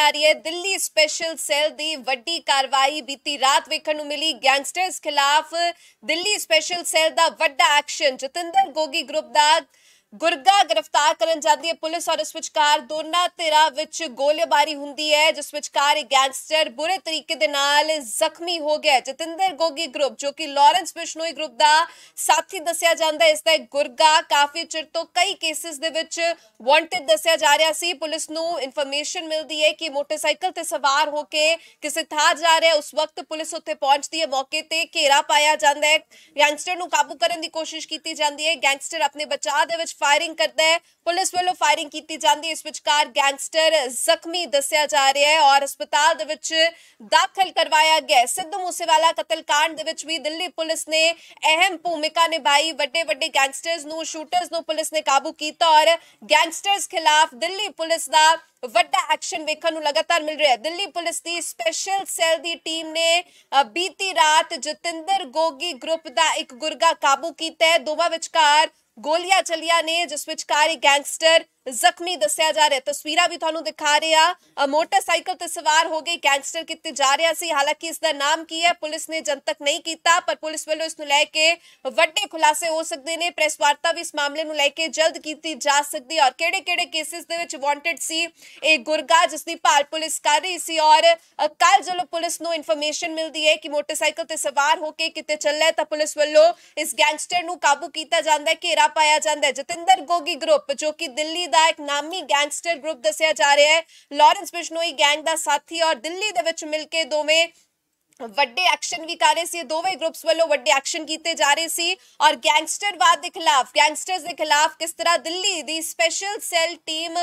ਆ ਰਹੀ ਹੈ ਦਿੱਲੀ ਸਪੈਸ਼ਲ ਸੈੱਲ ਦੀ ਵੱਡੀ ਕਾਰਵਾਈ ਬੀਤੀ ਰਾਤ ਵੇਖਣ ਨੂੰ ਮਿਲੀ ਗੈਂਗਸਟਰਸ ਖਿਲਾਫ ਦਿੱਲੀ ਸਪੈਸ਼ਲ ਸੈੱਲ ਦਾ ਵੱਡਾ ਐਕਸ਼ਨ ਜਤਿੰਦਰ ਗੋਗੀ ਗਰੁੱਪ ਦਾ ਗੁਰਗਾ ਗ੍ਰਿਫਤਾਰ ਕਰਨ ਜਾਂਦੀ ਹੈ ਪੁਲਿਸ ਔਰ ਇਸ ਵਿਚਕਾਰ ਦੋਨਾਂ ਧਿਰਾਂ ਵਿੱਚ ਗੋਲੀਬਾਰੀ ਹੁੰਦੀ ਹੈ ਜਿਸ ਵਿਚਕਾਰ ਇੱਕ ਗੈਂਗਸਟਰ ਬੁਰੇ ਤਰੀਕੇ ਦੇ ਨਾਲ ਜ਼ਖਮੀ ਹੋ ਗਿਆ ਜਤਿੰਦਰ ਗੋਗੀ ਗਰੁੱਪ ਜੋ ਕਿ ਲਾਰੈਂਸ ਬਿਸ਼ਨੋਈ ਗਰੁੱਪ ਦਾ ਸਾਥੀ ਦੱਸਿਆ ਜਾਂਦਾ ਇਸ ਦਾ ਗੁਰਗਾ ਕਾਫੀ ਚਿਰ ਤੋਂ ਕਈ ਕੇਸਿਸ ਦੇ ਵਿੱਚ ਵਾਂਟਡ ਦੱਸਿਆ ਜਾ ਰਿਹਾ ਸੀ ਪੁਲਿਸ ਨੂੰ ਇਨਫੋਰਮੇਸ਼ਨ ਮਿਲਦੀ ਹੈ ਕਿ ਮੋਟਰਸਾਈਕਲ ਤੇ ਸਵਾਰ ਹੋ ਕੇ ਕਿਸੇ ਥਾਂ ਜਾ ਰਿਹਾ ਉਸ ਵਕਤ ਪੁਲਿਸ ਉੱਥੇ ਪਹੁੰਚਦੀ ਹੈ ਮੌਕੇ ਤੇ ਘੇਰਾ ਪਾਇਆ ਜਾਂਦਾ ਹੈ ਗੈਂਗਸਟਰ ਨੂੰ ਕਾਬੂ ਕਰਨ ਦੀ ਕੋਸ਼ਿਸ਼ ਕੀਤੀ ਜਾਂਦੀ ਹੈ ਗੈਂਗਸਟਰ ਆਪਣੇ ਬਚਾਅ ਦੇ ਵਿੱਚ ਫਾਇਰਿੰਗ ਕਰਦਾ ਹੈ ਪੁਲਿਸ ਵੱਲੋਂ ਫਾਇਰਿੰਗ ਕੀਤੀ ਜਾਂਦੀ ਇਸ ਵਿਚਕਾਰ ਗੈਂਗਸਟਰ ਜ਼ਖਮੀ ਦੱਸਿਆ ਜਾ ਰਿਹਾ ਹੈ ਔਰ ਹਸਪਤਾਲ ਦੇ ਵਿੱਚ ਦਾਖਲ ਕਰਵਾਇਆ ਗਿਆ ਸਿੱਧੂ ਮੂਸੇਵਾਲਾ ਕਤਲकांड ਦੇ ਵਿੱਚ ਵੀ ਦਿੱਲੀ ਪੁਲਿਸ ਨੇ ਅਹਿਮ ਭੂਮਿਕਾ ਨਿਭਾਈ ਵੱਡੇ ਵੱਡੇ ਗੈਂਗਸਟਰਸ ਨੂੰ ਸ਼ੂਟਰਸ ਨੂੰ ਪੁਲਿਸ ਨੇ ਕਾਬੂ ਕੀਤਾ ਔਰ ਗੈਂਗਸਟਰਸ ਖਿਲਾਫ ਦਿੱਲੀ ਪੁਲਿਸ ਦਾ ਵੱਡਾ ਐਕਸ਼ਨ ਵੇਖਣ ਨੂੰ ਲਗਾਤਾਰ ਮਿਲ ਰਿਹਾ ਹੈ ਦਿੱਲੀ ਪੁਲਿਸ ਦੀ ਸਪੈਸ਼ਲ ਸੈੱਲ ਦੀ ਟੀਮ ਨੇ ਬੀਤੀ ਰਾਤ ਜਤਿੰਦਰ ਗੋਗੀ ਗਰੁੱਪ ਦਾ ਇੱਕ ਗੁਰਗਾ ਕਾਬੂ ਕੀਤਾ ਹੈ ਦੋਵਾਂ ਵਿਚਕਾਰ ਗੋਲੀਆਂ ਚੱਲੀਆਂ ਨੇ ਜਿਸ ਵਿੱਚ ਕਾਰੀ ਗੈਂਗਸਟਰ ਜ਼ਖਮੀ ਦੱਸਿਆ ਜਾ ਰਿਹਾ ਤਸਵੀਰਾਂ ਵੀ ਤੁਹਾਨੂੰ ਦਿਖਾ ਰਹੇ ਆ ਮੋਟਰਸਾਈਕਲ ਤੇ ਸਵਾਰ ਹੋ ਗਈ ਗੈਂਗਸਟਰ ਕਿਤੇ ਜਾ ਰਿਹਾ ਸੀ ਹਾਲਾਂਕਿ ਇਸ ਦਾ ਨਾਮ ਕੀ ਹੈ ਪੁਲਿਸ ਨੇ ਜਨਤਕ ਨਹੀਂ ਕੀਤਾ ਪਰ ਪੁਲਿਸ ਵੱਲੋਂ ਇਸ ਨੂੰ ਲੈ ਕੇ ਵੱਡੇ ਖੁਲਾਸੇ ਹੋ ਸਕਦੇ ਨੇ ਪ੍ਰੈਸ ਵਾਰਤਾ ਵੀ ਇਸ ਮਾਮਲੇ ਨੂੰ ਲੈ ਕੇ ਜਲਦ ਕੀਤੀ ਜਾ ਸਕਦੀ ਔਰ ਕਿਹੜੇ-ਕਿਹੜੇ ਕੇਸਿਸ ਦੇ ਵਿੱਚ ਵਾਂਟਡ ਸੀ ਇਹ ਗੁਰਗਾ ਜਿਸ ਦੀ ਭਾਲ ਪੁਲਿਸ ਕਰ ਰਹੀ ਸੀ ਔਰ ਕੱਲ ਜਦੋਂ ਪੁਲਿਸ ਨੂੰ ਇਨਫੋਰਮੇਸ਼ਨ ਮਿਲਦੀ ਹੈ ਕਿ ਮੋਟਰਸਾਈਕਲ ਤੇ ਸਵਾਰ ਹੋ ਕੇ ਕਿਤੇ ਚੱਲਿਆ ਤਾਂ ਪੁਲਿਸ ਵੱਲੋਂ ਇਸ ਗੈਂਗਸਟਰ ਨੂੰ ਕਾਬੂ ਕੀਤਾ ਜਾਂਦਾ ਹੈ ਘੇਰਾ ਪਾਇਆ ਜਾਂਦਾ ਹੈ ਜਤਿੰਦਰ ਗੋਗੀ ਗਰੁੱਪ ਜੋ ਕਿ ਦਿੱਲੀ ਦਾ ਇੱਕ ਨਾਮੀ ਗੈਂਗਸਟਰ ਗਰੁੱਪ ਦੱਸਿਆ ਜਾ ਰਿਹਾ ਹੈ ਲਾਰੈਂਸ ਬਿਸ਼ਨੋਈ ਗੈਂਗ ਦਾ ਸਾਥੀ ਔਰ ਦਿੱਲੀ ਦੇ ਵਿੱਚ ਮਿਲ ਕੇ ਦੋਵੇਂ ਵੱਡੇ ਐਕਸ਼ਨ ਵੀ ਕਰ ਰਹੇ ਸੀ ਦੋਵੇਂ ਗਰੁੱਪਸ ਵੱਲੋਂ ਵੱਡੇ ਐਕਸ਼ਨ ਕੀਤੇ ਜਾ ਰਹੇ ਸੀ ਔਰ ਗੈਂਗਸਟਰਵਾਦ ਦੇ ਖਿਲਾਫ ਗੈਂਗਸਟਰਸ ਦੇ ਖਿਲਾਫ ਕਿਸ ਤਰ੍ਹਾਂ ਦਿੱਲੀ ਦੀ ਸਪੈਸ਼ਲ ਸੈੱਲ ਟੀਮ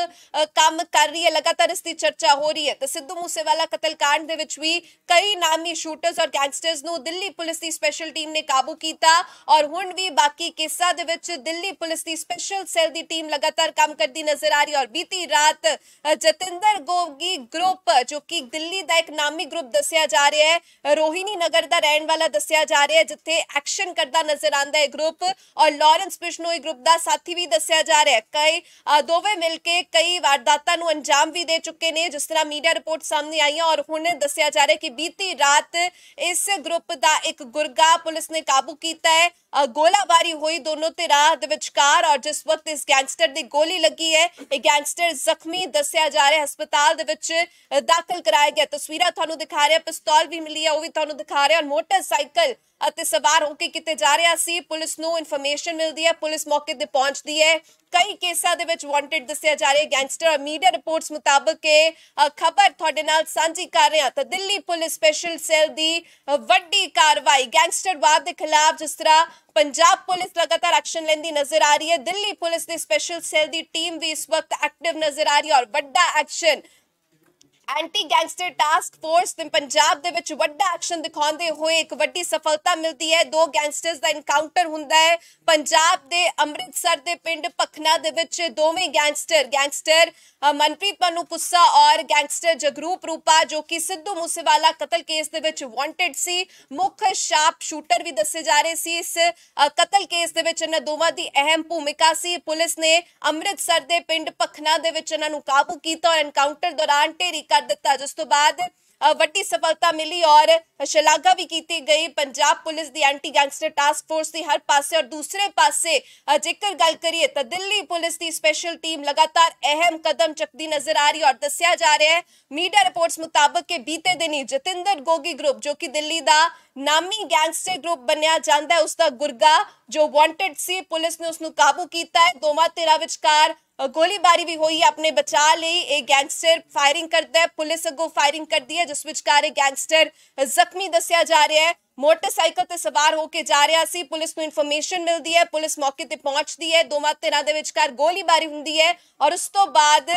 ਕੰਮ ਕਰ ਰਹੀ ਹੈ ਲਗਾਤਾਰ ਇਸ ਦੀ ਚਰਚਾ ਹੋ ਰਹੀ ਹੈ ਤੇ ਸਿੱਧੂ ਮੂਸੇਵਾਲਾ ਕਤਲकांड ਦੇ ਵਿੱਚ ਵੀ ਕਈ ਨਾਮੀ ਸ਼ੂਟਰਸ ਔਰ ਗੈਂਗਸਟਰਸ ਨੂੰ ਦਿੱਲੀ ਪੁਲਿਸ ਦੀ ਸਪੈਸ਼ਲ ਟੀਮ ਨੇ ਕਾਬੂ ਕੀਤਾ ਔਰ ਹੁਣ ਵੀ ਬਾਕੀ ਕਿੱਸਾ ਦੇ ਵਿੱਚ ਦਿੱਲੀ ਪੁਲਿਸ ਦੀ ਸਪੈਸ਼ਲ ਸੈੱਲ ਦੀ ਟੀਮ ਲਗਾਤਾਰ ਕੰਮ ਕਰਦੀ ਨਜ਼ਰ ਆ ਰਹੀ ਔਰ ਬੀਤੀ ਰਾਤ ਜਤਿੰਦਰ ਗੋਗੀ ਗਰੁੱਪ ਜੋ ਕਿ ਦਿੱਲੀ ਦਾ ਇੱਕ ਨਾਮੀ ਗਰੁੱਪ ਦੱਸਿਆ ਜਾ ਰਿਹਾ ਹੈ ਰੋਹਿਣੀ ਨਗਰ ਦਾ ਰਹਿਣ ਵਾਲਾ ਦੱਸਿਆ ਜਾ ਰਿਹਾ ਜਿੱਥੇ ਐਕਸ਼ਨ ਕਰਦਾ ਨਜ਼ਰ ਆਂਦਾ ਹੈ ਗਰੁੱਪ ਔਰ ਲਾਰੈਂਸ ਬਿਸ਼ਨੋਈ ਗਰੁੱਪ ਦਾ ਸਾਥੀ ਵੀ ਦੱਸਿਆ ਜਾ ਰਿਹਾ ਕਈ ਦੋਵੇਂ ਮਿਲ ਕੇ ਕਈ ਵਾਰਦਾਤਾਂ ਨੂੰ ਅੰਜਾਮ ਵੀ ਦੇ ਚੁੱਕੇ ਨੇ ਜਿਸ ਤਰ੍ਹਾਂ ਮੀਡੀਆ ਰਿਪੋਰਟ ਸਾਹਮਣੇ ਆਈਆਂ ਔਰ ਹੁਣ ਦੱਸਿਆ ਜਾ ਰਿਹਾ ਕਿ ਬੀਤੀ ਰਾਤ ਇਸ ਗਰੁੱਪ ਦਾ ਇੱਕ ਗੁਰਗਾ ਪੁਲਿਸ ਨੇ ਕਾਬੂ ਕੀਤਾ ਹੈ ਗੋਲਾਬਾਰੀ ਹੋਈ ਦੋਨੋਂ ਤੇ ਰਾਹ ਦੇ ਵਿਚਕਾਰ ਔਰ ਜਿਸ ਵਕਤ ਇਸ ਗੈਂਗਸਟਰ ਦੀ ਗੋਲੀ ਲੱਗੀ ਹੈ ਇਹ ਗੈਂਗਸਟਰ ਜ਼ਖਮੀ ਦੱਸਿਆ ਜਾ ਰਿਹਾ ਹਸਪਤਾਲ ਦੇ ਵਿੱਚ ਦਾਖਲ ਕਰਾਇਆ ਗਿਆ ਤਸਵੀਰਾਂ ਤੁਹਾਨੂੰ ਦਿਖਾ ਰਿਹਾ ਪਿਸਤੌਲ ਵੀ ਮਿਲੀ ਹੈ ਉਹ ਵੀ ਤੁਹਾਨੂੰ ਦਿਖਾ ਰਿਹਾ ਮੋਟਰਸਾਈਕਲ ਅਤੇ ਸਵਾਰ ਹੋ ਕੇ ਕਿਤੇ ਜਾ ਰਿਹਾ ਸੀ ਪੁਲਿਸ ਨੂੰ ਇਨਫੋਰਮੇਸ਼ਨ ਮਿਲਦੀ ਹੈ ਪੁਲਿਸ ਮੌਕੇ ਤੇ ਪਹੁੰਚਦੀ ਹੈ ਕਈ ਕੇਸਾਂ ਦੇ ਵਿੱਚ ਵਾਂਟਡ ਦੱਸਿਆ ਜਾ ਰਿਹਾ ਗੈਂਗਸਟਰ ਮੀਡੀਆ ਰਿਪੋਰਟਸ ਮੁਤਾਬਕ ਕਿ ਖਬਰ ਤੁਹਾਡੇ ਨਾਲ ਸਾਂਝੀ ਕਰ ਰਹੇ ਹਾਂ ਤਾਂ ਦਿੱਲੀ ਪੁਲਿਸ ਸਪੈਸ਼ਲ ਸੈੱਲ ਦੀ ਵੱਡੀ ਕਾਰਵਾਈ ਗੈਂਗਸਟਰ ਵਾਦ ਦੇ ਖਿਲਾਫ ਜਿਸ ਤਰ੍ਹਾਂ ਪੰਜਾਬ ਪੁਲਿਸ ਲਗਾਤਾਰ ਐਕਸ਼ਨ ਲੈਂਦੀ ਨਜ਼ਰ ਆ ਰਹੀ ਹੈ ਦਿੱਲੀ ਪੁਲਿਸ ਦੀ ਸਪੈਸ਼ਲ ਸੈੱਲ ਦੀ ਟੀਮ ਵੀ ਇਸ ਵਕਤ ਐਕਟਿਵ ਨਜ਼ਰ ਆ ਰਹੀ ਹੈ ਔਰ ਵੱਡਾ action anti gangster task force ਦੇ ਪੰਜਾਬ ਦੇ ਵਿੱਚ ਵੱਡਾ ਐਕਸ਼ਨ ਦਿਖਾਉਂਦੇ ਹੋਏ ਇੱਕ ਵੱਡੀ ਸਫਲਤਾ ਮਿਲਦੀ ਹੈ ਦੋ ਗੈਂਗਸਟਰਸ ਦਾ ਇਨਕਾਊਂਟਰ ਹੁੰਦਾ ਹੈ ਪੰਜਾਬ ਦੇ ਅੰਮ੍ਰਿਤਸਰ ਦੇ ਪਿੰਡ ਪਖਨਾ ਦੇ ਵਿੱਚ ਦੋਵੇਂ ਗੈਂਗਸਟਰ ਗੈਂਗਸਟਰ ਮਨਪ੍ਰੀਤ ਮਨੂ ਪੁੱਸਾ ਔਰ ਗੈਂਗਸਟਰ ਜਗਰੂਪ ਰੂਪਾ ਜੋ ਕਿ ਸਿੱਧੂ ਮੂਸੇਵਾਲਾ ਕਤਲ ਕੇਸ ਦੇ ਵਿੱਚ ਵਾਂਟਡ ਸੀ ਮੁੱਖ ਸ਼ਾਪ ਸ਼ੂਟਰ ਵੀ ਦੱਸੇ ਜਾ ਰਹੇ ਸੀ ਇਸ ਕਤਲ ਕੇਸ ਦੇ ਵਿੱਚ ਇਹਨਾਂ ਦੋਵਾਂ ਦੀ ਅਹਿਮ ਭੂਮਿਕਾ ਸੀ ਪੁਲਿਸ ਨੇ ਅੰਮ੍ਰਿਤਸਰ ਦੇ ਪਿੰਡ ਪਖਨਾ ਦੇ ਵਿੱਚ ਇਹਨਾਂ ਨੂੰ ਕਾਬੂ ਕੀਤਾ ਔਰ ਇਨਕਾਊਂਟਰ ਦੌਰਾਨ ਢੇਰੀ ਕਰ ਦਿੱਤਾ ਜਿਸ ਤੋਂ ਬਾਅਦ ਵੱਡੀ ਸਫਲਤਾ ਮਿਲੀ ਔਰ ਸ਼ਲਾਘਾ ਵੀ ਕੀਤੀ ਗਈ ਪੰਜਾਬ ਪੁਲਿਸ ਦੀ ਐਂਟੀ ਗੈਂਗਸਟਰ ਟਾਸਕ ਫੋਰਸ ਦੀ ਹਰ ਪਾਸੇ ਔਰ ਦੂਸਰੇ ਪਾਸੇ ਜੇਕਰ ਗੱਲ ਕਰੀਏ ਤਾਂ ਦਿੱਲੀ ਪੁਲਿਸ ਦੀ ਸਪੈਸ਼ਲ ਟੀਮ ਲਗਾਤਾਰ ਅਹਿਮ ਕਦਮ ਚੱਕਦੀ ਨਜ਼ਰ ਆ ਰਹੀ ਔਰ ਦੱਸਿਆ ਜਾ ਰਿਹਾ ਹੈ ਮੀਡੀਆ ਰਿਪੋਰਟਸ ਮੁਤਾਬਕ ਕਿ ਬੀਤੇ ਦਿਨੀ ਜਤਿੰਦਰ ਗੋਗੀ ਗਰੁੱਪ ਜੋ ਕਿ ਦਿੱਲੀ ਦਾ ਨਾਮੀ ਗੈਂਗਸਟਰ ਗਰੁੱਪ ਬਣਿਆ ਜਾਂਦਾ ਹੈ ਉਸ ਦਾ ਗੁਰਗਾ ਜੋ ਵਾਂਟਡ ਸੀ ਪੁਲਿਸ ਨੇ ਉਸ ਨੂੰ ਕਾਬੂ ਕੀਤਾ ਹੈ ਦੋਮਾ ਤੇਰਾ ਵਿਚਕਾਰ ਗੋਲੀਬਾਰੀ ਵੀ ਹੋਈ ਆਪਣੇ ਬਚਾਅ ਲਈ ਇਹ ਗੈਂਗਸਟਰ ਫਾਇਰਿੰਗ ਕਰਦਾ ਹੈ ਪੁਲਿਸ ਅੱਗੋਂ ਫਾਇਰਿੰਗ ਕਰਦੀ ਹੈ ਜਿਸ ਵਿਚਕਾਰ ਇਹ ਗੈਂਗਸਟਰ ਜ਼ਖਮੀ ਦੱਸਿਆ ਜਾ ਰਿਹਾ ਹੈ ਮੋਟਰਸਾਈਕਲ ਤੇ ਸਵਾਰ ਹੋ ਕੇ ਜਾ ਰਿਹਾ ਸੀ ਪੁਲਿਸ ਨੂੰ ਇਨਫੋਰਮੇਸ਼ਨ ਮਿਲਦੀ ਹੈ ਪੁਲਿਸ ਮੌਕੇ ਤੇ ਪਹੁੰਚਦੀ ਹੈ ਦੋਮਾ ਤੇਰਾ ਦੇ ਵਿਚਕਾਰ ਗੋਲੀਬਾਰੀ ਹੁੰਦੀ ਹੈ ਔਰ ਉਸ ਤੋਂ ਬਾਅਦ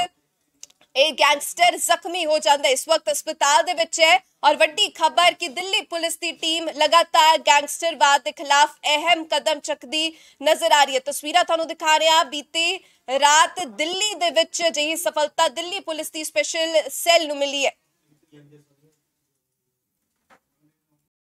ਇਹ ਗੈਂਗਸਟਰ ਜ਼ਖਮੀ ਹੋ ਜਾਂਦਾ ਇਸ ਵਕਤ ਹਸਪਤਾਲ ਦੇ ਵਿੱਚ ਹੈ ਔਰ ਵੱਡੀ ਖਬਰ ਕਿ ਦਿੱਲੀ ਪੁਲਿਸ ਦੀ ਟੀਮ ਲਗਾਤਾਰ ਗੈਂਗਸਟਰਵਾਦ ਦੇ ਖਿਲਾਫ ਅਹਿਮ ਕਦਮ ਚੱਕਦੀ ਨਜ਼ਰ ਆ ਰਹੀ ਹੈ ਤਸਵੀਰਾਂ ਤੁਹਾਨੂੰ ਦਿਖਾ ਰਿਹਾ ਬੀਤੀ ਰਾਤ ਦਿੱਲੀ ਦੇ ਵਿੱਚ ਜਿਹੀ ਸਫਲਤਾ ਦਿੱਲੀ ਪੁਲਿਸ ਦੀ ਸਪੈਸ਼ਲ ਸੈੱਲ ਨੂੰ ਮਿਲੀ ਹੈ